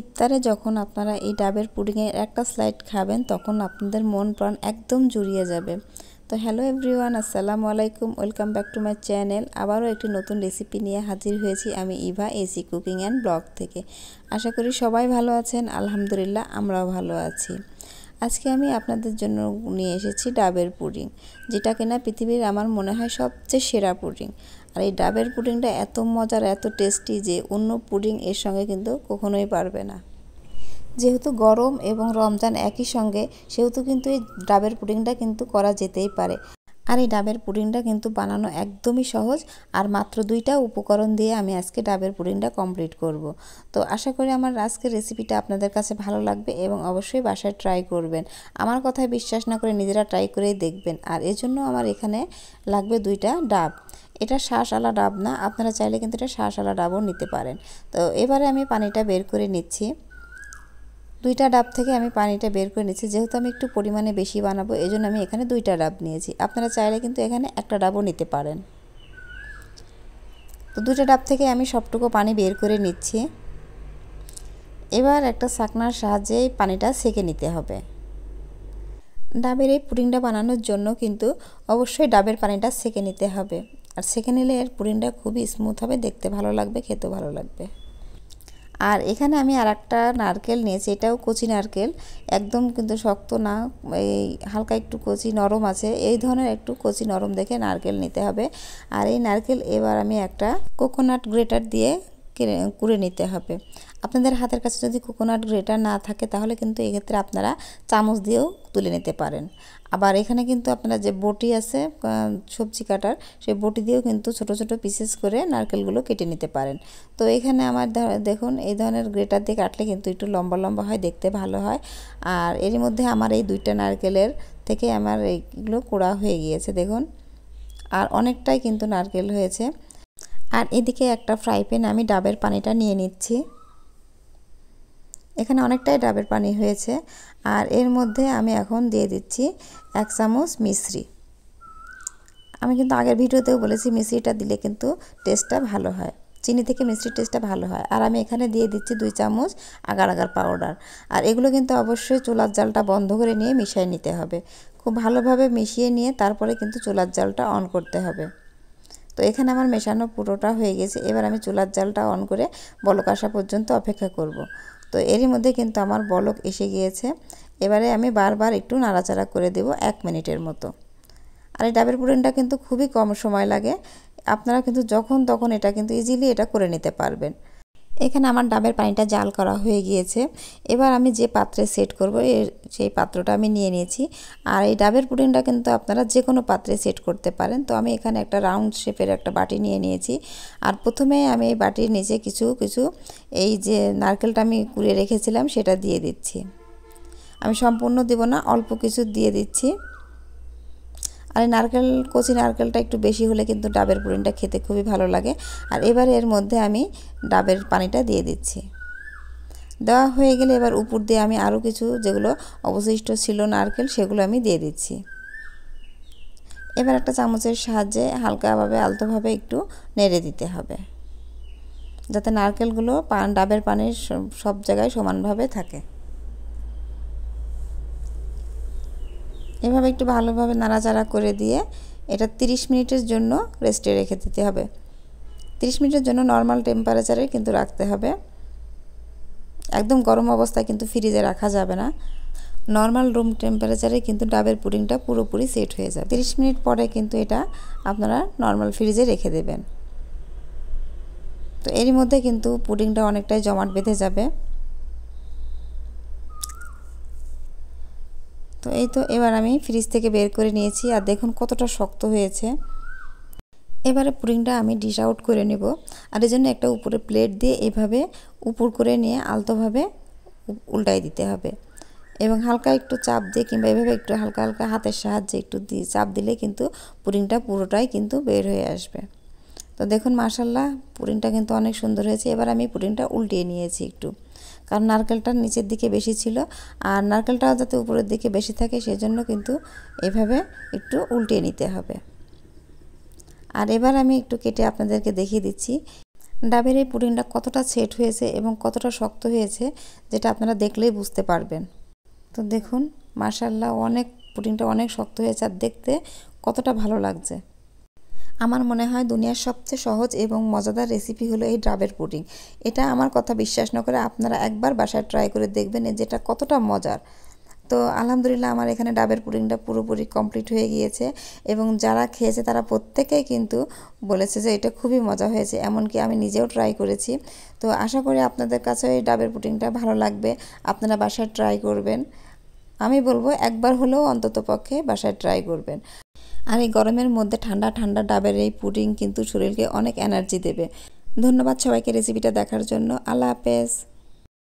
ইফতারে যখন আপনারা এই ডাবের পুডিংয়ের একটা স্লাইড খাবেন তখন আপনাদের মন প্রাণ একদম জুড়িয়ে যাবে তো হ্যালো এভরিওয়ান আসসালামু আলাইকুম welcome back to my channel আবারও একটি নতুন রেসিপি নিয়ে হাজির হয়েছি আমি ইভা এসি কুকিং অ্যান্ড ব্লগ থেকে আশা করি সবাই ভালো আছেন আলহামদুলিল্লাহ আমরাও ভালো আছি আজকে আমি আপনাদের জন্য নিয়ে এসেছি ডাবের পুডিং যেটা কিনা পৃথিবীর আমার মনে হয় সবচেয়ে সেরা পুডিং আর এই ডাবের পুডিংটা এত মজার এত টেস্টি যে অন্য পুডিং এর সঙ্গে কিন্তু কখনোই পারবে না যেহেতু গরম এবং রমজান একই সঙ্গে সেহেতু কিন্তু এই ডাবের পুডিংটা কিন্তু করা যেতেই পারে আর এই ডাবের পুডিংটা কিন্তু বানানো একদমই সহজ আর মাত্র দুইটা উপকরণ দিয়ে আমি আজকে ডাবের পুডিংটা কমপ্লিট করব। তো আশা করি আমার আজকের রেসিপিটা আপনাদের কাছে ভালো লাগবে এবং অবশ্যই বাসায় ট্রাই করবেন আমার কথায় বিশ্বাস না করে নিজেরা ট্রাই করেই দেখবেন আর এজন্য আমার এখানে লাগবে দুইটা ডাব এটা আলা ডাব না আপনারা চাইলে কিন্তু এটা আলা ডাবও নিতে পারেন তো এবারে আমি পানিটা বের করে নিচ্ছি দুইটা ডাব থেকে আমি পানিটা বের করে নিচ্ছি যেহেতু আমি একটু পরিমাণে বেশি বানাবো এই আমি এখানে দুইটা ডাব নিয়েছি আপনারা চাইলে কিন্তু এখানে একটা ডাবও নিতে পারেন তো দুইটা ডাব থেকে আমি সবটুকু পানি বের করে নিচ্ছি এবার একটা সাকনার সাহায্যে পানিটা সেকে নিতে হবে ডাবের এই পুডিংটা বানানোর জন্য কিন্তু অবশ্যই ডাবের পানিটা সেকে নিতে হবে আর সেখানে নিলে এর পুডিংটা খুবই স্মুথ হবে দেখতে ভালো লাগবে খেতেও ভালো লাগবে আর এখানে আমি আর একটা নারকেল নিয়েছি এটাও কচি নারকেল একদম কিন্তু শক্ত না এই হালকা একটু কচি নরম আছে এই ধরনের একটু কচি নরম দেখে নারকেল নিতে হবে আর এই নারকেল এবার আমি একটা কোকোনাট গ্রেটার দিয়ে কুড়ে নিতে হবে আপনাদের হাতের কাছে যদি কোকোনাট গ্রেটার না থাকে তাহলে কিন্তু এক্ষেত্রে আপনারা চামচ দিয়েও তুলে নিতে পারেন আবার এখানে কিন্তু আপনারা যে বটি আছে সবজি কাটার সেই বটি দিয়েও কিন্তু ছোট ছোট পিসেস করে নারকেলগুলো কেটে নিতে পারেন তো এখানে আমার দেখুন এই ধরনের গ্রেটার দিয়ে কাটলে কিন্তু একটু লম্বা লম্বা হয় দেখতে ভালো হয় আর এরই মধ্যে আমার এই দুইটা নারকেলের থেকে আমার এইগুলো কোড়া হয়ে গিয়েছে দেখুন আর অনেকটাই কিন্তু নারকেল হয়েছে আর এদিকে একটা ফ্রাই প্যান আমি ডাবের পানিটা নিয়ে নিচ্ছি এখানে অনেকটাই ডাবের পানি হয়েছে আর এর মধ্যে আমি এখন দিয়ে দিচ্ছি এক চামচ মিশ্রি আমি কিন্তু আগের ভিডিওতেও বলেছি মিশ্রিটা দিলে কিন্তু টেস্টটা ভালো হয় চিনি থেকে মিষ্টির টেস্টটা ভালো হয় আর আমি এখানে দিয়ে দিচ্ছি দুই চামচ আগার আগার পাউডার আর এগুলো কিন্তু অবশ্যই চুলার জালটা বন্ধ করে নিয়ে মিশিয়ে নিতে হবে খুব ভালোভাবে মিশিয়ে নিয়ে তারপরে কিন্তু চুলার জালটা অন করতে হবে তো এখানে আমার মেশানো পুরোটা হয়ে গেছে এবার আমি চুলার জালটা অন করে বলক আসা পর্যন্ত অপেক্ষা করব। তো এরই মধ্যে কিন্তু আমার বলক এসে গিয়েছে এবারে আমি বারবার একটু নাড়াচাড়া করে দেব এক মিনিটের মতো আর এই ডাবের পুডিংটা কিন্তু খুবই কম সময় লাগে আপনারা কিন্তু যখন তখন এটা কিন্তু ইজিলি এটা করে নিতে পারবেন এখানে আমার ডাবের পানিটা জাল করা হয়ে গিয়েছে এবার আমি যে পাত্রে সেট করব সেই পাত্রটা আমি নিয়ে নিয়েছি আর এই ডাবের পুডিংটা কিন্তু আপনারা যে কোনো পাত্রে সেট করতে পারেন তো আমি এখানে একটা রাউন্ড শেপের একটা বাটি নিয়ে নিয়েছি আর প্রথমে আমি এই বাটির নিচে কিছু কিছু এই যে নারকেলটা আমি কুড়িয়ে রেখেছিলাম সেটা দিয়ে দিচ্ছি আমি সম্পূর্ণ দেবো না অল্প কিছু দিয়ে দিচ্ছি আর নারকেল কচি নারকেলটা একটু বেশি হলে কিন্তু ডাবের পুরিনটা খেতে খুবই ভালো লাগে আর এবারে এর মধ্যে আমি ডাবের পানিটা দিয়ে দিচ্ছি দেওয়া হয়ে গেলে এবার উপর দিয়ে আমি আরও কিছু যেগুলো অবশিষ্ট ছিল নারকেল সেগুলো আমি দিয়ে দিচ্ছি এবার একটা চামচের সাহায্যে হালকাভাবে আলতোভাবে একটু নেড়ে দিতে হবে যাতে নারকেলগুলো পান ডাবের পানির সব জায়গায় সমানভাবে থাকে এভাবে একটু ভালোভাবে নাড়াচাড়া করে দিয়ে এটা 30 মিনিটের জন্য রেস্টে রেখে দিতে হবে 30 মিনিটের জন্য নর্মাল টেম্পারেচারে কিন্তু রাখতে হবে একদম গরম অবস্থায় কিন্তু ফ্রিজে রাখা যাবে না নর্মাল রুম টেম্পারেচারে কিন্তু ডাবের পুডিংটা পুরোপুরি সেট হয়ে যাবে 30 মিনিট পরে কিন্তু এটা আপনারা নর্মাল ফ্রিজে রেখে দেবেন তো এরই মধ্যে কিন্তু পুডিংটা অনেকটাই জমাট বেঁধে যাবে তো এই তো এবার আমি ফ্রিজ থেকে বের করে নিয়েছি আর দেখুন কতটা শক্ত হয়েছে এবারে পুডিংটা আমি ডিশ আউট করে নেব আর এই জন্য একটা উপরে প্লেট দিয়ে এভাবে উপর করে নিয়ে আলতোভাবে উল্টাই দিতে হবে এবং হালকা একটু চাপ দিয়ে কিংবা এভাবে একটু হালকা হালকা হাতের সাহায্যে একটু দিয়ে চাপ দিলে কিন্তু পুডিংটা পুরোটাই কিন্তু বের হয়ে আসবে তো দেখুন মাসাল্লাহ পুডিংটা কিন্তু অনেক সুন্দর হয়েছে এবার আমি পুডিংটা উল্টিয়ে নিয়েছি একটু কারণ নারকেলটা নিচের দিকে বেশি ছিল আর নারকেলটাও যাতে উপরের দিকে বেশি থাকে সেজন্য কিন্তু এভাবে একটু উল্টে নিতে হবে আর এবার আমি একটু কেটে আপনাদেরকে দেখিয়ে দিচ্ছি ডাবের এই পুডিংটা কতটা সেট হয়েছে এবং কতটা শক্ত হয়েছে যেটা আপনারা দেখলেই বুঝতে পারবেন তো দেখুন মার্শাল্লাহ অনেক পুডিংটা অনেক শক্ত হয়েছে আর দেখতে কতটা ভালো লাগছে আমার মনে হয় দুনিয়ার সবচেয়ে সহজ এবং মজাদার রেসিপি হলো এই ডাবের পুডিং এটা আমার কথা বিশ্বাস না করে আপনারা একবার বাসায় ট্রাই করে দেখবেন যেটা কতটা মজার তো আলহামদুলিল্লাহ আমার এখানে ডাবের পুডিংটা পুরোপুরি কমপ্লিট হয়ে গিয়েছে এবং যারা খেয়েছে তারা প্রত্যেকেই কিন্তু বলেছে যে এটা খুবই মজা হয়েছে এমনকি আমি নিজেও ট্রাই করেছি তো আশা করি আপনাদের কাছে এই ডাবের পুডিংটা ভালো লাগবে আপনারা বাসায় ট্রাই করবেন আমি বলবো একবার হলেও অন্তত পক্ষে বাসায় ট্রাই করবেন আর এই গরমের মধ্যে ঠান্ডা ঠান্ডা ডাবের এই পুডিং কিন্তু শরীরকে অনেক এনার্জি দেবে ধন্যবাদ সবাইকে রেসিপিটা দেখার জন্য আল্লাহ হাফেজ